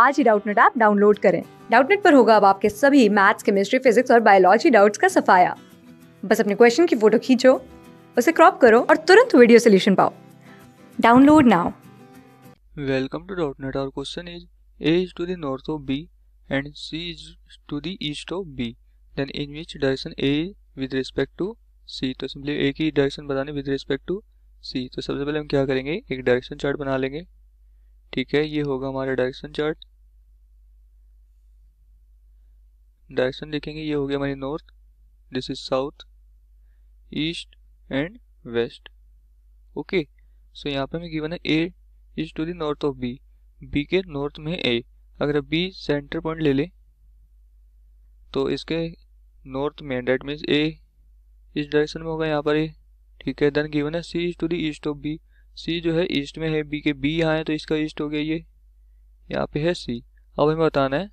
आज ही Doubtnut app download करें डाउटनेट पर होगा अब आपके सभी मैथ्स केमिस्ट्री फिजिक्स और बायोलॉजी डाउट्स का सफाया बस अपने क्वेश्चन की फोटो खींचो उसे क्रॉप करो और तुरंत वीडियो सोल्यूशन पाओ download now welcome to Doubtnut our question is A is to the north of B and C is to the east of B then in which direction A with respect to C तो simply ए की direction बताने with respect to C तो सबसे पहले हम क्या करेंगे एक डायरेक्शन चार्ट बना लेंगे ठीक है ये होगा हमारा डायरेक्शन चार्ट डायरेक्शन देखेंगे ये हो गया हमारी north this is south east and west okay so यहाँ पे हमें गिवन है A is to north of B B के नॉर्थ में ए अगर बी सेंटर पॉइंट ले लें तो इसके नॉर्थ में डेट मीन्स ए इस डायरेक्शन में होगा यहाँ पर ए ठीक है देन गिवन है C is to the east of B C जो है ईस्ट में है बी के बी यहाँ है तो इसका ईस्ट हो गया ये यहाँ पे है सी अब हमें बताना है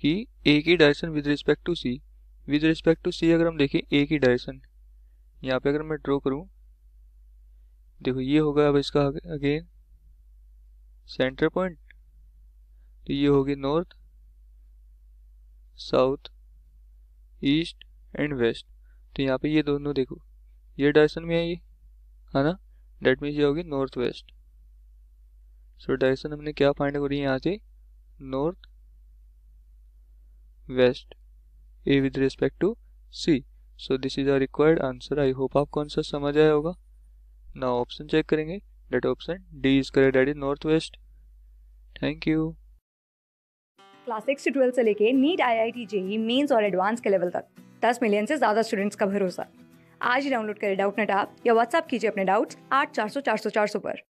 कि ए की direction with respect to C with respect to C अगर हम देखें ए की डायरेक्शन यहाँ पे अगर मैं ड्रॉ करूँ देखो ये होगा अब इसका अगेन सेंटर पॉइंट तो ये होगी north south east and west तो यहाँ पे ये दोनों देखो ये डायरेक्शन में है ये है ना डेट मीन्स ये होगी नॉर्थ वेस्ट सो डायरेक्शन हमने क्या फाइंड करी यहाँ से north west A with respect to C. So this is our required answer I hope आपको आंसर समझ आया होगा ना ऑप्शन चेक करेंगे that option D is correct that is north west thank you class six से twelfth से लेके NEET I I T JEE mains और एडवांस के लेवल तक दस मिलियन से ज्यादा स्टूडेंट्स का भरोसा आज ही डाउनलोड करें डाउट नेट आप या व्हाट्सअप कीजिए अपने डाउट्स आठ चार सौ चार सौ चार सौ पर